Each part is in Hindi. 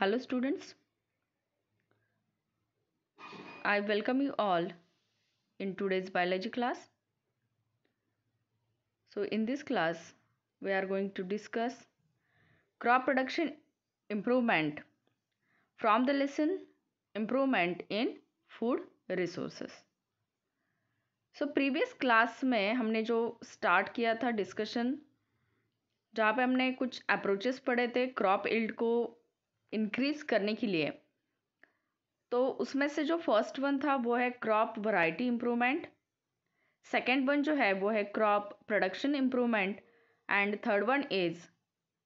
Hello students, I welcome you all in today's biology class. So in this class, we are going to discuss crop production improvement from the lesson improvement in food resources. So previous class में हमने जो स्टार्ट किया था डिस्कशन जहाँ पे हमने कुछ अप्रोचेस पढ़े थे क्रॉप इल्ड को इंक्रीज़ करने के लिए तो उसमें से जो फर्स्ट वन था वो है crop variety improvement second one जो है वो है crop production improvement and third one is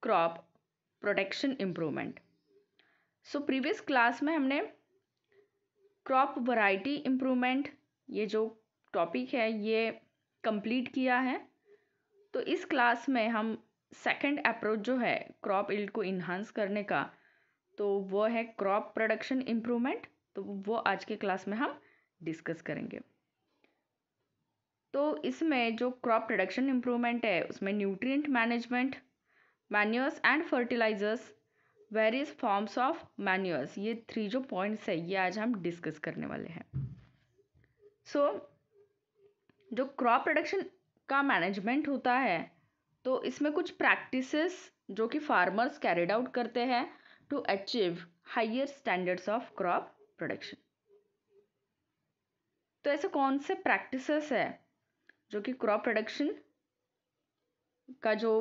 crop protection improvement so previous class में हमने क्रॉप वैरायटी इम्प्रूवमेंट ये जो टॉपिक है ये कंप्लीट किया है तो इस क्लास में हम सेकंड अप्रोच जो है क्रॉप इल्ड को इन्हांस करने का तो वो है क्रॉप प्रोडक्शन इम्प्रूवमेंट तो वो आज के क्लास में हम डिस्कस करेंगे तो इसमें जो क्रॉप प्रोडक्शन इम्प्रूवमेंट है उसमें nutrient management manures and fertilisers various forms of manures ये थ्री जो पॉइंट्स है ये आज हम डिस्कस करने वाले हैं सो so, जो क्रॉप प्रोडक्शन का मैनेजमेंट होता है तो इसमें कुछ प्रैक्टिसेस जो कि फार्मर्स कैरिड आउट करते हैं to achieve higher standards of crop production. तो ऐसे कौन से practices है जो कि crop production का जो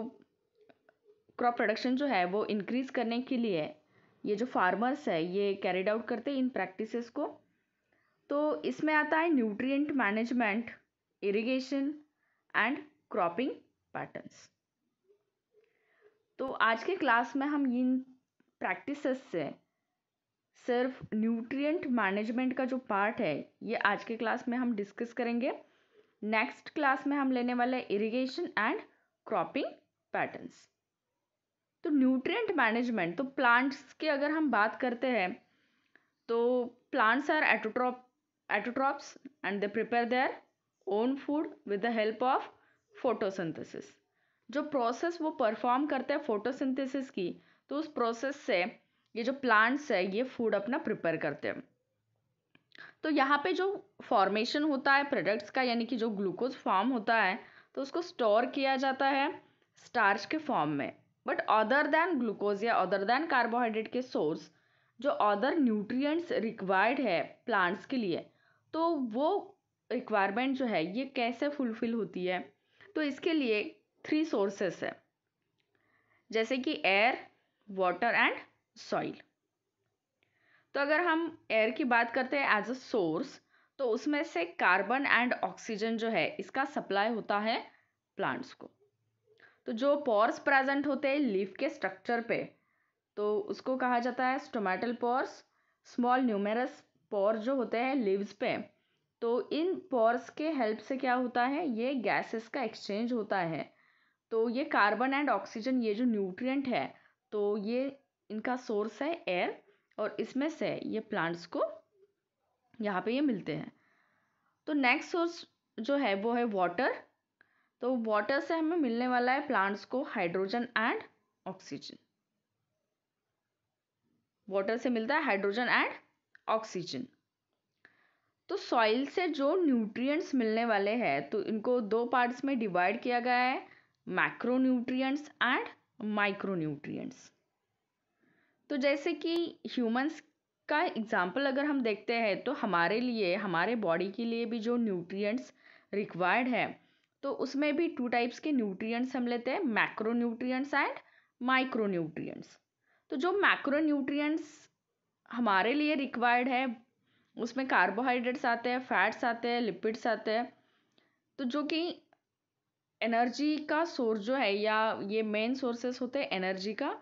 crop production जो है वो increase करने के लिए ये जो farmers है ये carried out करते हैं इन practices को तो इसमें आता है nutrient management, irrigation and cropping patterns. तो आज के क्लास में हम इन प्रैक्टिस से सिर्फ न्यूट्रिएंट मैनेजमेंट का जो पार्ट है ये आज के क्लास में हम डिस्कस करेंगे नेक्स्ट क्लास में हम लेने वाले इरिगेशन एंड क्रॉपिंग पैटर्न्स तो न्यूट्रिएंट मैनेजमेंट तो प्लांट्स की अगर हम बात करते हैं तो plants are autotroph autotrophs and they prepare their own food with the help of photosynthesis जो प्रोसेस वो परफॉर्म करते हैं फोटोसिंथेसिस की तो उस प्रोसेस से ये जो प्लांट्स है ये फूड अपना प्रिपेयर करते हैं तो यहाँ पे जो फॉर्मेशन होता है प्रोडक्ट्स का यानी कि जो ग्लूकोज फॉर्म होता है तो उसको स्टोर किया जाता है स्टार्च के फॉर्म में बट अदर दैन ग्लूकोज या अदर दैन कार्बोहाइड्रेट के सोर्स जो अदर न्यूट्रिएंट्स रिक्वायर्ड है प्लांट्स के लिए तो वो रिक्वायरमेंट जो है ये कैसे फुलफिल होती है तो इसके लिए थ्री सोर्सेस है जैसे कि एयर वाटर एंड सॉइल तो अगर हम एयर की बात करते हैं एज अ सोर्स तो उसमें से कार्बन एंड ऑक्सीजन जो है इसका सप्लाई होता है प्लांट्स को तो जो पोर्स प्रेजेंट होते हैं लीफ के स्ट्रक्चर पे तो उसको कहा जाता है stomatal pores small numerous pores जो होते हैं लीव्स पे तो इन पोर्स के हेल्प से क्या होता है ये गैसेस का एक्सचेंज होता है तो ये कार्बन एंड ऑक्सीजन ये जो न्यूट्रिएंट है तो ये इनका सोर्स है एयर और इसमें से ये प्लांट्स को यहाँ पे ये मिलते हैं तो नेक्स्ट सोर्स जो है वो है वाटर तो वाटर से हमें मिलने वाला है प्लांट्स को हाइड्रोजन एंड ऑक्सीजन वाटर से मिलता है हाइड्रोजन एंड ऑक्सीजन तो सॉइल से जो न्यूट्रिएंट्स मिलने वाले हैं तो इनको दो पार्ट्स में डिवाइड किया गया है मैक्रो न्यूट्रिएंट्स एंड माइक्रोन्यूट्रिएंट्स तो जैसे कि ह्यूमंस का एग्ज़ाम्पल अगर हम देखते हैं तो हमारे लिए हमारे बॉडी के लिए भी जो न्यूट्रिएंट्स रिक्वायर्ड है तो उसमें भी टू टाइप्स के न्यूट्रिएंट्स हम लेते हैं मैक्रो न्यूट्रिएंट्स एंड माइक्रो तो जो मैक्रो न्यूट्रिएंट्स हमारे लिए रिक्वायर्ड है उसमें कार्बोहाइड्रेट्स आते हैं फैट्स आते हैं लिपिड्स आते हैं तो जो कि एनर्जी का सोर्स जो है या ये मेन सोर्सेस होते हैं एनर्जी का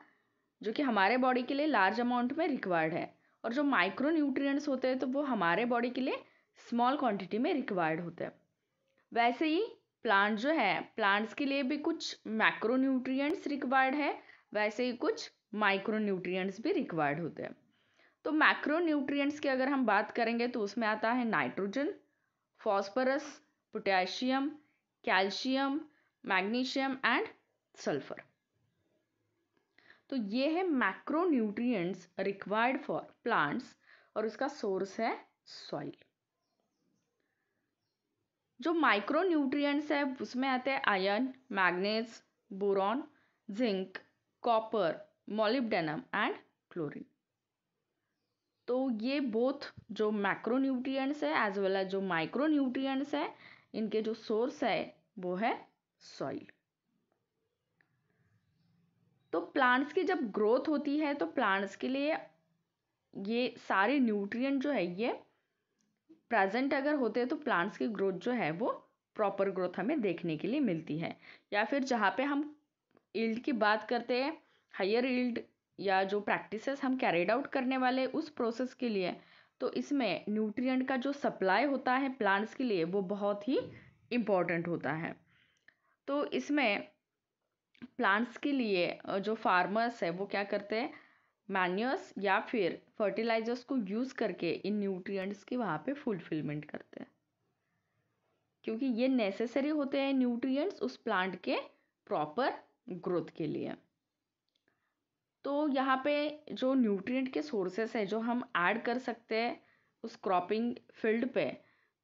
जो कि हमारे बॉडी के लिए लार्ज अमाउंट में रिक्वायर्ड है और जो माइक्रो न्यूट्रिएंट्स होते हैं तो वो हमारे बॉडी के लिए स्मॉल क्वांटिटी में रिक्वायर्ड होते हैं वैसे ही प्लांट जो है प्लांट्स के लिए भी कुछ मैक्रो न्यूट्रियट्स रिक्वायर्ड है वैसे ही कुछ माइक्रो न्यूट्रियट्स भी रिक्वायर्ड होते हैं तो मैक्रो न्यूट्रियट्स की अगर हम बात करेंगे तो उसमें आता है nitrogen phosphorus potassium calcium magnesium and sulphur तो ये है मैक्रोन्यूट्रिएंट्स रिक्वायर्ड फॉर प्लांट्स और उसका सोर्स है सॉइल जो माइक्रो है उसमें आते हैं iron manganese boron zinc copper molybdenum and chlorine तो ये बोथ जो मैक्रोन्यूट्रिएंट्स है एज वेल एज जो माइक्रो है इनके जो सोर्स है वो है सॉइल तो प्लांट्स की जब ग्रोथ होती है तो प्लांट्स के लिए ये सारे न्यूट्रिएंट जो है ये प्रेजेंट अगर होते हैं तो प्लांट्स की ग्रोथ जो है वो प्रॉपर ग्रोथ हमें देखने के लिए मिलती है या फिर जहाँ पे हम ईल्ड की बात करते हैं हायर ईल्ड या जो प्रैक्टिसेस हम कैरिड आउट करने वाले उस प्रोसेस के लिए तो इसमें न्यूट्रिएंट का जो सप्लाई होता है प्लांट्स के लिए वो बहुत ही इम्पोर्टेंट होता है तो इसमें प्लांट्स के लिए जो फार्मर्स है वो क्या करते हैं मैन्यूर्स या फिर फर्टिलाइजर्स को यूज़ करके इन न्यूट्रिएंट्स की वहाँ पे फुलफिलमेंट करते हैं क्योंकि ये नेसेसरी होते हैं न्यूट्रिएंट्स उस प्लांट के प्रॉपर ग्रोथ के लिए तो यहाँ पे जो न्यूट्रिएंट के सोर्सेस हैं जो हम ऐड कर सकते हैं उस क्रॉपिंग फील्ड पे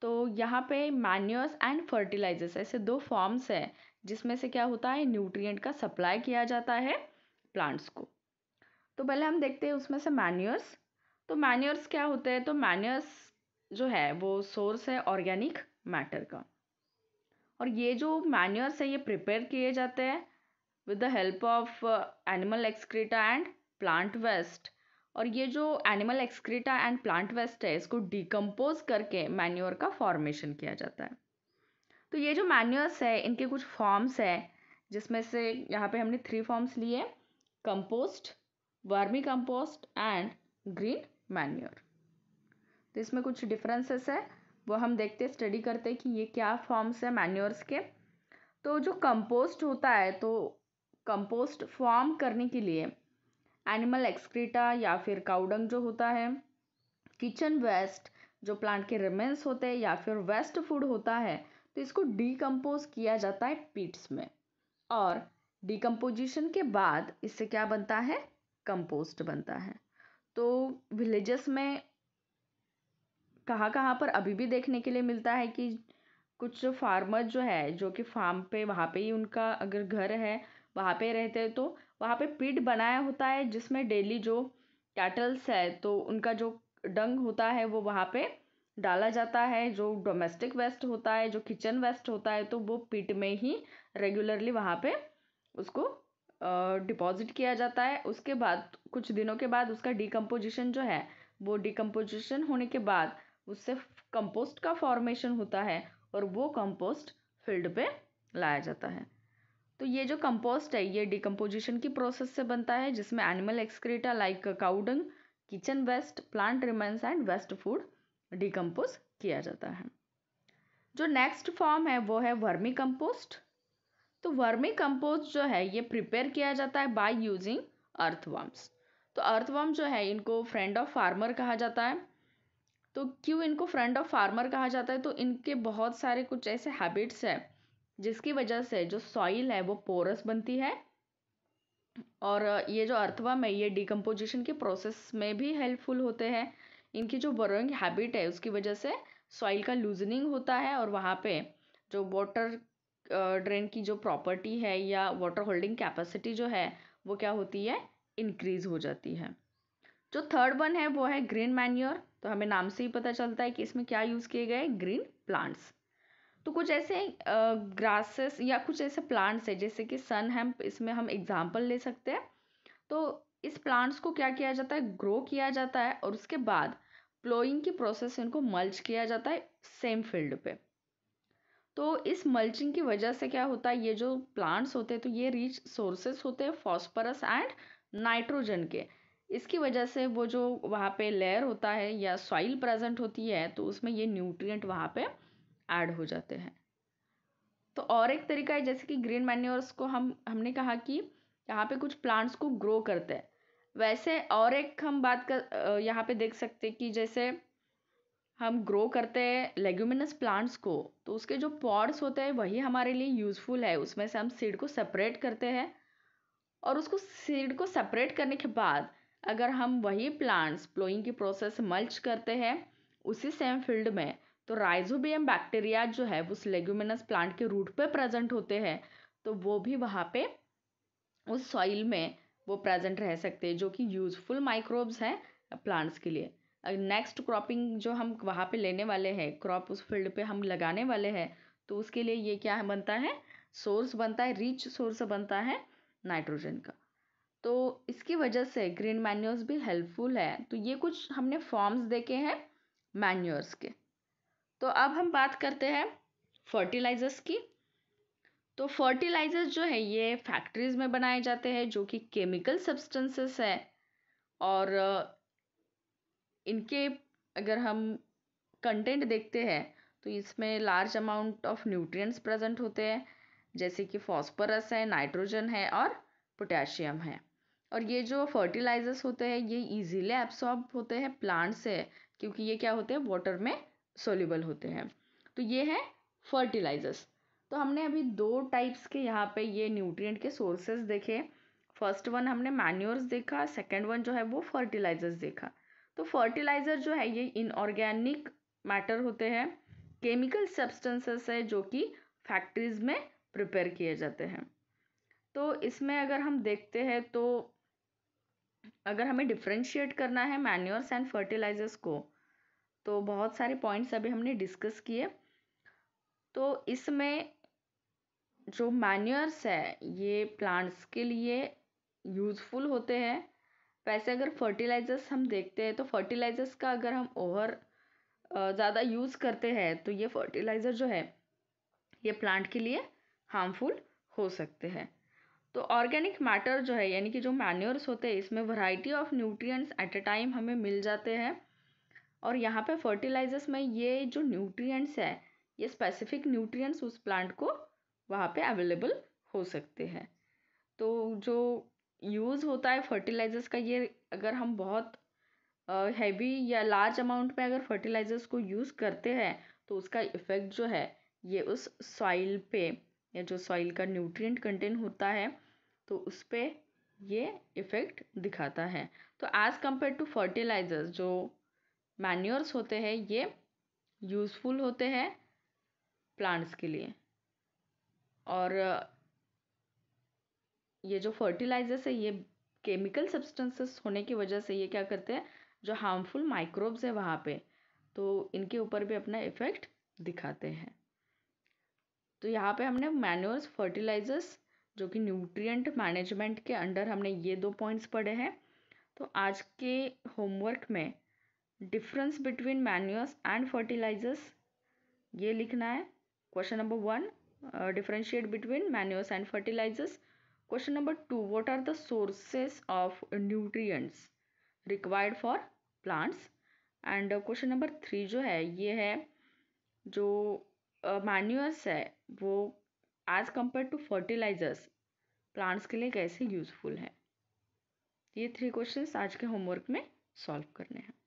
तो यहाँ पे मैन्यूर्स एंड फर्टिलाइजर्स ऐसे दो फॉर्म्स हैं जिसमें से क्या होता है न्यूट्रिएंट का सप्लाई किया जाता है प्लांट्स को तो पहले हम देखते हैं उसमें से मैन्यूर्स तो मैन्यूर्स क्या होते हैं तो मैन्योर्स जो है वो सोर्स है ऑर्गेनिक मैटर का और ये जो मैन्यूर्स है ये प्रिपेयर किए जाते हैं with the help of animal excreta and plant waste और ये जो animal excreta and plant waste है इसको डिकम्पोज करके मैन्योर का फॉर्मेशन किया जाता है तो ये जो मैन्योर्स है इनके कुछ फॉर्म्स है जिसमें से यहाँ पे हमने थ्री फॉर्म्स लिए compost vermi compost and green manure तो इसमें कुछ डिफरेंसेस है वो हम देखते स्टडी करते कि ये क्या फॉर्म्स है मैन्योर्स के तो जो कंपोस्ट होता है तो कंपोस्ट फॉर्म करने के लिए एनिमल एक्सक्रीटा या फिर काउडंग जो होता है किचन वेस्ट जो प्लांट के रिमेंस होते हैं या फिर वेस्ट फूड होता है तो इसको डीकम्पोज किया जाता है पीट्स में और डिकम्पोजिशन के बाद इससे क्या बनता है कंपोस्ट बनता है तो विलेजेस में कहाँ कहाँ पर अभी भी देखने के लिए मिलता है कि कुछ फार्मर जो है जो कि फार्म पे वहाँ पे ही उनका अगर घर है वहाँ पे रहते हैं तो वहाँ पे पिट बनाया होता है जिसमें डेली जो कैटल्स है तो उनका जो डंग होता है वो वहाँ पे डाला जाता है जो डोमेस्टिक वेस्ट होता है जो किचन वेस्ट होता है तो वो पिट में ही रेगुलरली वहाँ पे उसको डिपॉजिट किया जाता है उसके बाद कुछ दिनों के बाद उसका डिकम्पोजिशन जो है वो डिकम्पोजिशन होने के बाद उससे कंपोस्ट का फॉर्मेशन होता है और वो कंपोस्ट फील्ड पे लाया जाता है तो ये जो कंपोस्ट है ये डिकम्पोजिशन की प्रोसेस से बनता है जिसमें animal excreta like cow dung kitchen waste plant remains and waste food decompose किया जाता है जो नेक्स्ट फॉर्म है वो है वर्मी कंपोस्ट तो वर्मी कंपोस्ट जो है ये प्रिपेयर किया जाता है बाय यूजिंग अर्थवर्म्स तो अर्थवर्म जो है इनको फ्रेंड ऑफ फार्मर कहा जाता है तो क्यों इनको फ्रेंड ऑफ फार्मर कहा जाता है तो इनके बहुत सारे कुछ ऐसे हैबिट्स हैं जिसकी वजह से जो सॉइल है वो पोरस बनती है और ये जो अर्थवम है ये डिकम्पोजिशन के प्रोसेस में भी हेल्पफुल होते हैं इनकी जो बोरोइंग हैबिट है उसकी वजह से सॉइल का लूजनिंग होता है और वहाँ पे जो वाटर ड्रेन की जो प्रॉपर्टी है या वाटर होल्डिंग कैपेसिटी जो है वो क्या होती है इंक्रीज हो जाती है जो थर्ड वन है वो है ग्रीन मैन्योर तो हमें नाम से ही पता चलता है कि इसमें क्या यूज़ किए गए ग्रीन प्लांट्स तो कुछ ऐसे ग्रासेस या कुछ ऐसे प्लांट्स हैं जैसे कि सन हेम्प इसमें हम एग्जाम्पल ले सकते हैं तो इस प्लांट्स को क्या किया जाता है ग्रो किया जाता है और उसके बाद प्लोइंग की प्रोसेस इनको मल्च किया जाता है सेम फील्ड पे तो इस मल्चिंग की वजह से क्या होता है ये जो प्लांट्स होते हैं तो ये रिच सोर्सेस होते हैं फॉस्फरस एंड नाइट्रोजन के इसकी वजह से वो जो वहाँ पे लेयर होता है या सॉइल प्रेजेंट होती है तो उसमें ये न्यूट्रिएंट वहाँ पे ऐड हो जाते हैं तो और एक तरीका है जैसे कि ग्रीन मैन्योर्स को हम हमने कहा कि यहाँ पे कुछ प्लांट्स को ग्रो करते हैं वैसे और एक हम बात कर यहाँ पे देख सकते कि जैसे हम ग्रो करते हैं लेग्यूमिनस प्लांट्स को तो उसके जो पॉड्स होते हैं वही हमारे लिए यूज़फुल है उसमें से हम सीड को सेपरेट करते हैं और उसको सीड को सेपरेट करने के बाद अगर हम वही प्लांट्स प्लोइंग की प्रोसेस मल्च करते हैं उसी सेम फील्ड में तो राइजोबियम बैक्टीरिया जो है उस लेग्यूमिनस प्लांट के रूट पे प्रेजेंट होते हैं तो वो भी वहाँ पे उस सॉइल में वो प्रेजेंट रह सकते हैं जो कि यूजफुल माइक्रोब्स हैं प्लांट्स के लिए नेक्स्ट क्रॉपिंग जो हम वहाँ पे लेने वाले हैं क्रॉप उस फील्ड पे हम लगाने वाले हैं तो उसके लिए ये क्या बनता है सोर्स बनता है रिच सोर्स बनता है नाइट्रोजन का तो इसकी वजह से ग्रीन मैन्यूर्स भी हेल्पफुल है तो ये कुछ हमने फॉर्म्स देखे हैं मैन्योर्स के तो अब हम बात करते हैं फर्टिलाइज़र्स की तो फर्टिलाइज़र्स जो है ये फैक्ट्रीज में बनाए जाते हैं जो कि केमिकल सब्सटेंसेस हैं और इनके अगर हम कंटेंट देखते हैं तो इसमें large amount of nutrients present होते हैं जैसे कि फॉस्फोरस है नाइट्रोजन है और पोटेशियम है और ये जो फर्टिलाइजर्स होते हैं ये इजीली एब्सॉर्ब होते हैं प्लांट से क्योंकि ये क्या होते हैं वाटर में सोल्यूबल होते हैं तो ये है फर्टिलाइज़र्स तो हमने अभी दो टाइप्स के यहाँ पे ये न्यूट्रिएंट के सोर्सेज देखे फर्स्ट वन हमने मैन्यूर्स देखा सेकेंड वन जो है वो फर्टिलाइज़र्स देखा तो फर्टिलाइज़र जो है ये इनऑर्गेनिक मैटर होते हैं केमिकल सब्सटेंसेस है जो कि फैक्ट्रीज़ में प्रिपेयर किए जाते हैं तो इसमें अगर हम देखते हैं तो अगर हमें डिफ्रेंशिएट करना है मैन्यूर्स एंड फर्टिलाइज़र्स को तो बहुत सारे पॉइंट्स अभी हमने डिस्कस किए तो इसमें जो मैन्यर्स है ये प्लांट्स के लिए यूज़फुल होते हैं वैसे अगर फर्टिलाइज़र्स हम देखते हैं तो फर्टिलाइज़र्स का अगर हम ओवर ज़्यादा यूज़ करते हैं तो ये फर्टिलाइज़र जो है ये प्लांट के लिए हार्मफुल हो सकते हैं तो ऑर्गेनिक मैटर जो है यानी कि जो मैन्योर्स होते हैं इसमें variety of nutrients at a time हमें मिल जाते हैं और यहाँ पे फर्टिलाइजर्स में ये जो न्यूट्रिएंट्स है ये स्पेसिफिक न्यूट्रिएंट्स उस प्लांट को वहाँ पे अवेलेबल हो सकते हैं तो जो यूज़ होता है फर्टिलाइजर्स का ये अगर हम बहुत हैवी या लार्ज अमाउंट में अगर फर्टिलाइजर्स को यूज़ करते हैं तो उसका इफ़ेक्ट जो है ये उस सॉइल पे या जो सॉइल का न्यूट्रिएंट कंटेंट होता है तो उस पर ये इफ़ेक्ट दिखाता है तो एज़ कम्पेयर टू फर्टिलाइजर्स जो मैन्यूर्स होते हैं ये यूज़फुल होते हैं प्लांट्स के लिए और ये जो फर्टिलाइजर्स है ये केमिकल सब्सटेंसेस होने की वजह से ये क्या करते हैं जो हार्मफुल माइक्रोब्स है वहाँ पे तो इनके ऊपर भी अपना इफ़ेक्ट दिखाते हैं तो यहाँ पे हमने मैन्यूर्स फर्टिलाइजर्स जो कि न्यूट्रिएंट मैनेजमेंट के अंडर हमने ये दो पॉइंट्स पढ़े हैं तो आज के होमवर्क में difference between manures and fertilisers ये लिखना है question number one differentiate between manures and fertilisers question number two what are the sources of nutrients required for plants and question number three जो है ये है जो मैन्यूर्स uh, है वो as compare to fertilisers plants के लिए कैसे यूज़फुल है ये थ्री क्वेश्चंस आज के होमवर्क में सॉल्व करने हैं